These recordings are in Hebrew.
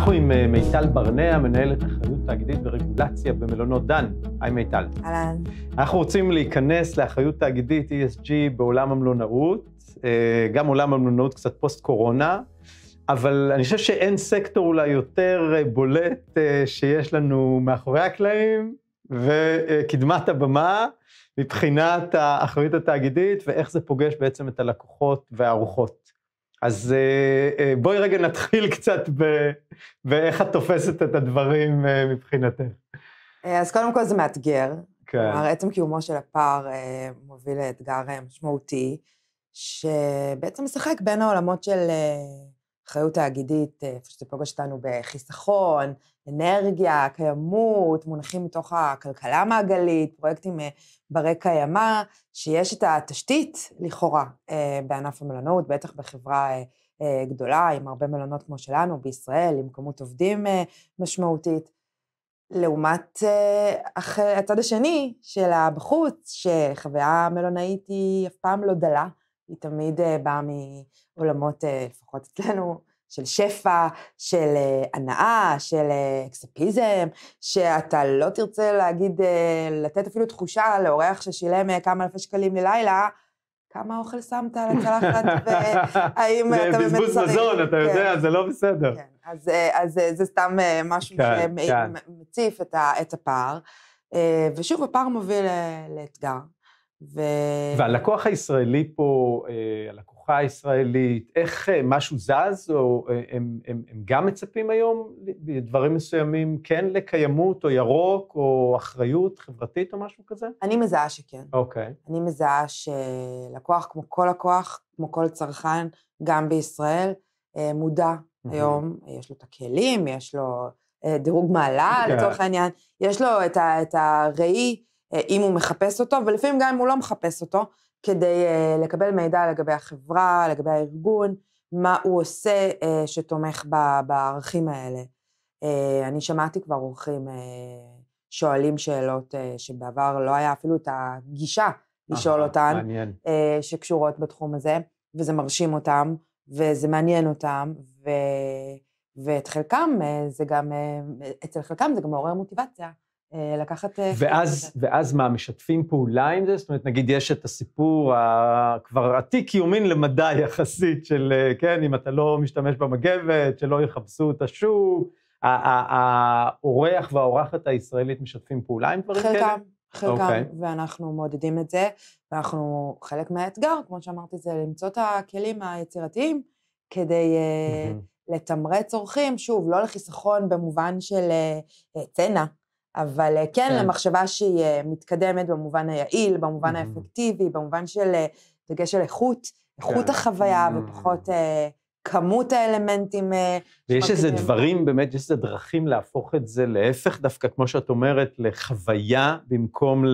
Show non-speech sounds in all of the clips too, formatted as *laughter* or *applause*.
אנחנו עם אה, מיטל ברנע, מנהלת אחריות תאגידית ורגולציה במלונות דן. היי מיטל. אהלן. אנחנו רוצים להיכנס לאחריות תאגידית ESG בעולם המלונאות, אה, גם עולם המלונאות קצת פוסט-קורונה, אבל אני חושב שאין סקטור אולי יותר אה, בולט שיש לנו מאחורי הקלעים וקדמת הבמה מבחינת האחריות התאגידית ואיך זה פוגש בעצם את הלקוחות והרוחות. אז אה, אה, בואי רגע נתחיל *laughs* קצת ב- באיך את תופסת את הדברים אה, מבחינתך. אז קודם כל זה מאתגר. כן. כלומר, עצם קיומו של הפער מוביל לאתגר משמעותי, שבעצם משחק בין העולמות של אחריות תאגידית, אה, איפה שזה פוגש אותנו בחיסכון, אנרגיה, קיימות, מונחים מתוך הכלכלה המעגלית, פרויקטים אה, ברי קיימא, שיש את התשתית, לכאורה, אה, בענף המלונאות, בטח בחברה גדולה, עם הרבה מלונות כמו שלנו בישראל, עם כמות עובדים משמעותית. לעומת הצד השני של הבחוץ, שחוויה מלונאית היא אף פעם לא דלה, היא תמיד אה, באה מעולמות, אה, לפחות אצלנו, של שפע, של אה, הנאה, של אקספיזם, שאתה לא תרצה להגיד, לתת אפילו תחושה לאורח ששילם כמה אלפי שקלים ללילה, כמה אוכל שמת על הצלחת, *laughs* והאם אתה באמת צריך... זה בזבוז מזון, אתה יודע, כן. זה לא בסדר. כן, אז, אז זה סתם משהו כן, שמציף כן. את הפער. ושוב, הפער מוביל לאתגר, ו... והלקוח הישראלי פה, אה, הלקוחה הישראלית, איך אה, משהו זז, או אה, הם, הם, הם גם מצפים היום בדברים מסוימים כן לקיימות, או ירוק, או אחריות חברתית, או משהו כזה? אני מזהה שכן. אוקיי. Okay. אני מזהה שלקוח, כמו כל לקוח, כמו כל צרכן, גם בישראל, מודע mm-hmm. היום, יש לו את הכלים, יש לו דירוג מעלה, okay. כן. לצורך העניין, יש לו את, ה, את הראי. אה, אם הוא מחפש אותו, ולפעמים גם אם הוא לא מחפש אותו, כדי אה, לקבל מידע לגבי החברה, לגבי הארגון, מה הוא עושה אה, שתומך בערכים האלה. אני שמעתי כבר אורחים שואלים שאלות שבעבר לא היה אפילו את הגישה לשאול אותן, שקשורות בתחום הזה, וזה מרשים אותם, וזה מעניין אותם, ו... ואת חלקם זה גם, אצל חלקם זה גם מעורר מוטיבציה. אה, לקחת... אה, ואז, ואז מה, משתפים פעולה עם זה? זאת אומרת, נגיד יש את הסיפור הכבר עתיק יומין למדי יחסית של, אה, כן, אם אתה לא משתמש במגבת, שלא יחפשו את השוק, האורח והאורחת הישראלית משתפים פעולה עם דברים כאלה? חלקם, חלקם, okay. אוקיי. ואנחנו מעודדים את זה, ואנחנו, חלק מהאתגר, כמו שאמרתי, זה למצוא את הכלים היצירתיים כדי... Mm-hmm. לתמרץ אורחים, שוב, לא לחיסכון במובן של צנע, אבל אה, כן, כן, למחשבה שהיא אה, מתקדמת במובן היעיל, במובן mm-hmm. האפקטיבי, במובן של אה, דגש על איכות, איכות כן. החוויה mm-hmm. ופחות אה, כמות האלמנטים. ויש איזה דברים, באמת, יש איזה דרכים להפוך את זה להפך דווקא, כמו שאת אומרת, לחוויה במקום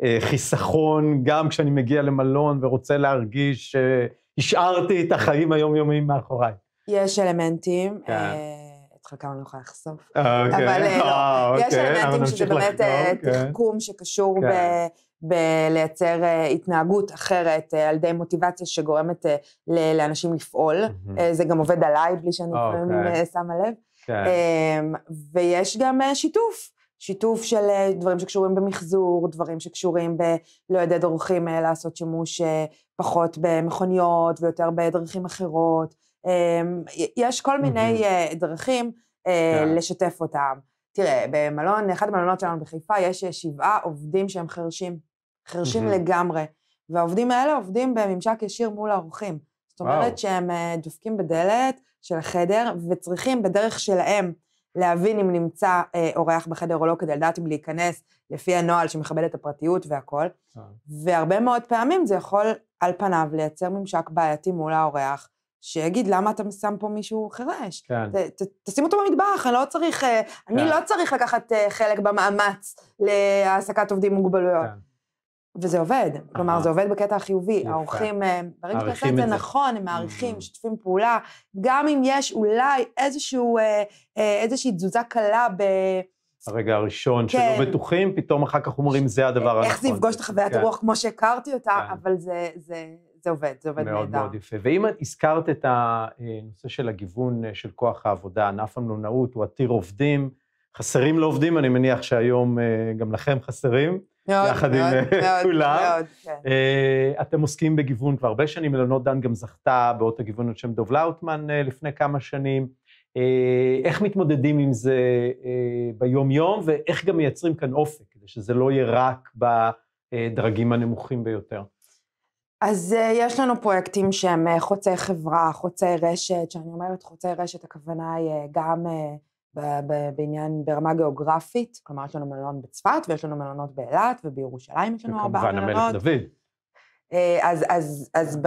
לחיסכון, גם כשאני מגיע למלון ורוצה להרגיש שהשארתי את החיים היומיומיים מאחוריי. יש אלמנטים. כן. אה, את חלקם אני לא יכולה לחשוף. אה, אוקיי. אבל אה, לא, אה, יש אוקיי, אלמנטים שזה באמת אוקיי. תחכום שקשור כן. בלייצר התנהגות אחרת על ידי מוטיבציה שגורמת לאנשים לפעול. זה גם עובד עליי בלי שאני לפעמים אוקיי. שמה לב. כן. אמ, ויש גם שיתוף. שיתוף של דברים שקשורים במחזור, דברים שקשורים בלעודד לא אורחים לעשות שימוש פחות במכוניות ויותר בדרכים אחרות. אמ, יש כל מיני אה, דרכים אה, כן. לשתף אותם. תראה, במלון, אחד המלונות שלנו בחיפה, יש אה, שבעה עובדים שהם חרשים. חרשים לגמרי. והעובדים האלה עובדים בממשק ישיר מול האורחים. זאת אומרת שהם דופקים בדלת של החדר, וצריכים בדרך שלהם להבין אם נמצא אורח בחדר או לא, כדי לדעת אם להיכנס לפי הנוהל שמכבד את הפרטיות והכול. והרבה מאוד פעמים זה יכול על פניו לייצר ממשק בעייתי מול האורח, שיגיד, למה אתה שם פה מישהו חירש? כן. ת, ת, תשים אותו במטבח, אני לא צריך, אה, כן. אני לא צריך לקחת אה, חלק במאמץ להעסקת עובדים עם מוגבלויות. כן. וזה עובד, אה. כלומר, זה עובד בקטע החיובי. האורחים, ברגע שאתה עושה את זה נכון, הם מעריכים, mm-hmm. משתפים פעולה, גם אם יש אולי איזשהו, אה, איזושהי תזוזה קלה ב... הרגע הראשון, כן. שלא בטוחים, פתאום אחר כך אומרים, זה הדבר הנכון. איך זה יפגוש את חוויית כן. הרוח כמו שהכרתי אותה, כן. אבל זה, זה, זה עובד, זה עובד נהדר. מאוד מאוד יפה. ואם הזכרת את הנושא אה, של הגיוון אה, של כוח העבודה, ענף המלונאות הוא עתיר עובדים, חסרים לעובדים, אני מניח שהיום אה, גם לכם חסרים. מאוד, יחד מאוד, עם מאוד, *laughs* כולם. מאוד, כן. Uh, אתם עוסקים בגיוון כבר הרבה שנים, מלונות דן גם זכתה באות הגיוון על שם דוב לאוטמן uh, לפני כמה שנים. Uh, איך מתמודדים עם זה ביום-יום, ואיך גם מייצרים כאן אופק, כדי שזה לא יהיה רק בדרגים הנמוכים ביותר? אז אה, יש לנו פרויקטים שהם אה, חוצי חברה, חוצי רשת, שאני אומרת חוצי רשת, הכוונה היא אה, גם בעניין, ברמה גיאוגרפית, כלומר יש לנו מלון בצפת ויש לנו מלונות באילת ובירושלים יש לנו ארבעה מלונות. וכמובן המלך דוד. אז, אז, אז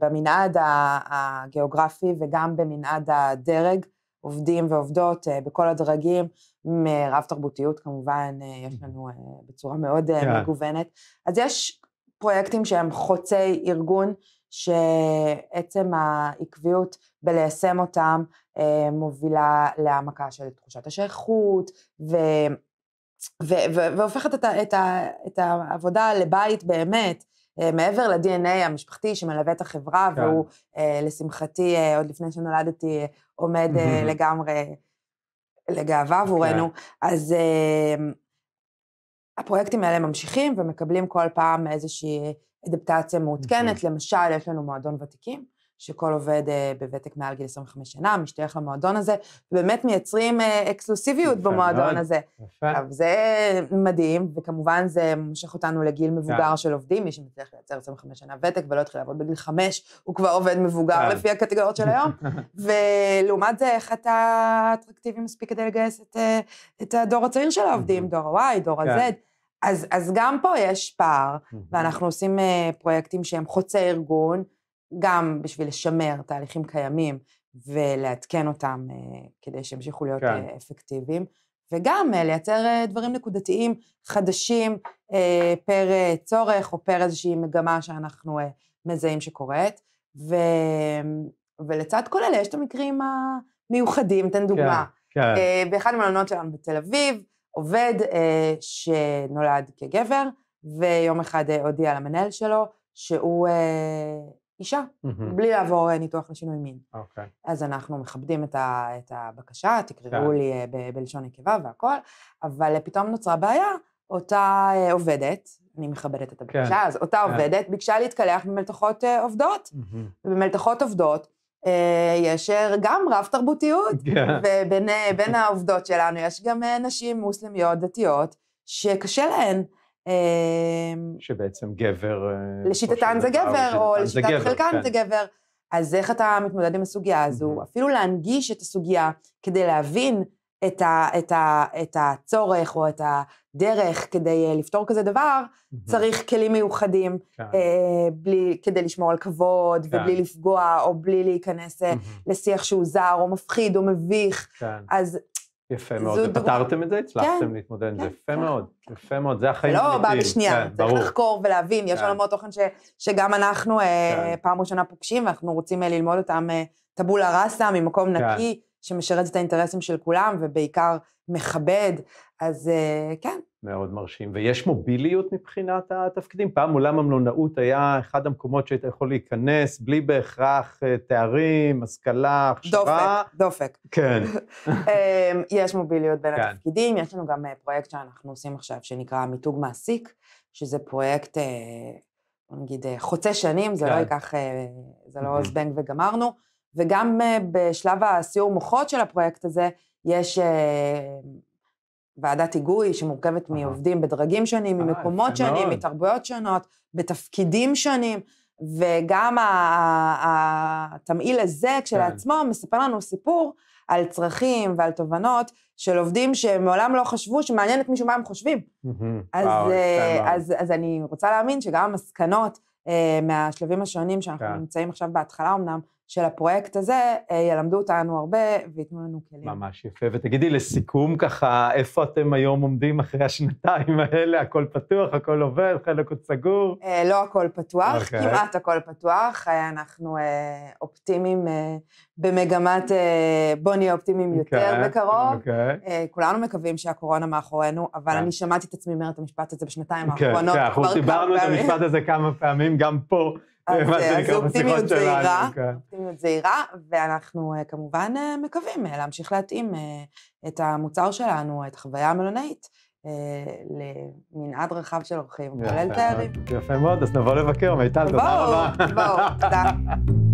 במנעד הגיאוגרפי וגם במנעד הדרג, עובדים ועובדות בכל הדרגים, מרב תרבותיות כמובן, יש לנו בצורה מאוד yeah. כן. מגוונת. אז יש פרויקטים שהם חוצי ארגון, שעצם העקביות בליישם אותם אה, מובילה להעמקה של תחושת השייכות, ו... ו- ו- והופכת את, ה- את, ה- את העבודה לבית באמת, אה, מעבר ל-DNA המשפחתי שמלווה את החברה, כן. והוא, אה, לשמחתי, עוד לפני שנולדתי, עומד *laughs* לגמרי לגאווה עבורנו, כן. אז... הפרויקטים האלה ממשיכים ומקבלים כל פעם איזושהי אדפטציה מעודכנת, נכון. למשל, יש לנו מועדון ותיקים, שכל עובד אה, בוותק מעל גיל 25 שנה משתייך למועדון הזה, ובאמת מייצרים אה, אקסקלוסיביות יפה, במועדון הזה. יפה. אבל זה מדהים, וכמובן זה מושך אותנו לגיל מבוגר יפה. של עובדים, מי שמצליח לייצר 25 שנה ותק ולא התחיל לעבוד בגיל 5, הוא כבר עובד מבוגר יפה. כן. לפי הקטגוריות של היום. *laughs* ולעומת זה, איך אתה אטרקטיבי מספיק כדי לגייס את, אה, את הדור הצעיר של העובדים, דור ה-Y, דור ה-Z. כן. אז, אז גם פה יש פער, ואנחנו עושים פרויקטים שהם חוצי ארגון, גם בשביל לשמר תהליכים קיימים ולעדכן אותם אה, כדי שימשיכו להיות כן. אה, אפקטיביים, וגם אה, לייצר דברים נקודתיים חדשים פר צורך או פר איזושהי מגמה שאנחנו מזהים שקורית. ו... ולצד כל אלה יש את המקרים המיוחדים, אתן כן, דוגמה. כן, כן. באחד המלונות שלנו בתל אביב, עובד שנולד כגבר, ויום אחד הודיע למנהל שלו שהוא אישה, mm-hmm. בלי לעבור אה, ניתוח לשינוי מין. אוקיי. Okay. אז אנחנו מכבדים את, ה, את הבקשה, תקראו okay. כן. לי אה, ב, בלשון נקבה והכול, אבל פתאום נוצרה בעיה, אותה אה, עובדת, אני מכבדת את הבקשה, okay. כן. אז אותה okay. כן. עובדת ביקשה להתקלח במלתחות עובדות. Mm-hmm. ובמלתחות עובדות יש גם רב תרבותיות, yeah. ובין העובדות שלנו יש גם נשים מוסלמיות דתיות, שקשה להן. אמ, שבעצם גבר... אה, לשיטתן זה גבר, או לשיטת חלקן כן. זה גבר. אז איך אתה מתמודד עם הסוגיה הזו? אפילו להנגיש את הסוגיה כדי להבין את, ה, את, ה, את הצורך או את הדרך כדי אה, לפתור כזה דבר, צריך כלים מיוחדים כן. אה, בלי, כדי לשמור על כבוד כן. ובלי לפגוע או בלי להיכנס אה, לשיח שהוא זר או מפחיד או מביך. כן. אז יפה מאוד, ופתרתם את זה? הצלחתם כן, להתמודד עם כן, זה, יפה כן. מאוד, יפה מאוד, זה החיים האמיתיים. לא בא בשנייה, כן, צריך ברור. לחקור ולהבין, יש כן. עולמות תוכן ש, שגם אנחנו אה, כן. פעם ראשונה פוגשים, ואנחנו רוצים אה, ללמוד אותם אה, טבולה ראסה, ממקום כן. נקי, שמשרת את האינטרסים של כולם, ובעיקר מכבד, אז אה, כן, מאוד מרשים. ויש מוביליות מבחינת התפקידים? פעם עולם המלונאות היה אחד המקומות שהיית יכול להיכנס בלי בהכרח אה, תארים, השכלה, הכשרה. דופק, דופק. כן. *laughs* אמ, יש מוביליות בין כן. התפקידים, יש לנו גם אה, פרויקט שאנחנו עושים עכשיו שנקרא מיתוג מעסיק, שזה פרויקט, אה, בוא נגיד, חוצה שנים, זה לא כן. לא ייקח, זה לא זבנג וגמרנו, וגם בשלב הסיור מוחות של הפרויקט הזה, יש ועדת היגוי שמורכבת uh-huh. מעובדים בדרגים שונים, uh-huh. ממקומות uh-huh. שונים, מתרבויות שונות, בתפקידים שונים, וגם התמהיל הזה כשלעצמו uh-huh. מספר לנו סיפור על צרכים ועל תובנות של עובדים שמעולם לא חשבו שמעניין את מישהו מה הם חושבים. Uh-huh. אז wow, uh, אה, אז, אז אני רוצה להאמין שגם המסקנות uh, מהשלבים השונים שאנחנו uh-huh. נמצאים עכשיו בהתחלה אמנם, של הפרויקט הזה, אה, ילמדו אותנו הרבה וייתנו לנו כלים. ממש יפה. ותגידי, לסיכום ככה, איפה אתם היום עומדים אחרי השנתיים האלה? הכל פתוח, הכל עובד, חלק עוד סגור? אה, לא הכל פתוח, okay. אוקיי. כמעט הכל פתוח. אה, אנחנו אה, אופטימיים אה, במגמת אה, בוא נהיה אופטימיים okay. אוקיי, יותר בקרוב. Okay. אוקיי. אה, כולנו מקווים שהקורונה מאחורינו, אבל okay. כן. אני שמעתי את עצמי אומר את המשפט הזה בשנתיים okay. כן, האחרונות. כן, okay. אנחנו דיברנו את המשפט הזה כמה פעמים, גם פה. אז אה, אופטימיות זהירה, כן. אופטימיות זהירה, ואנחנו אה, כמובן אה, מקווים להמשיך להתאים את המוצר שלנו, את החוויה המלונאית, למנעד רחב של אורחים, כולל תיירים. יפה מאוד, אז נבוא לבקר, מיטל, תודה רבה. בואו, בואו, תודה. *laughs*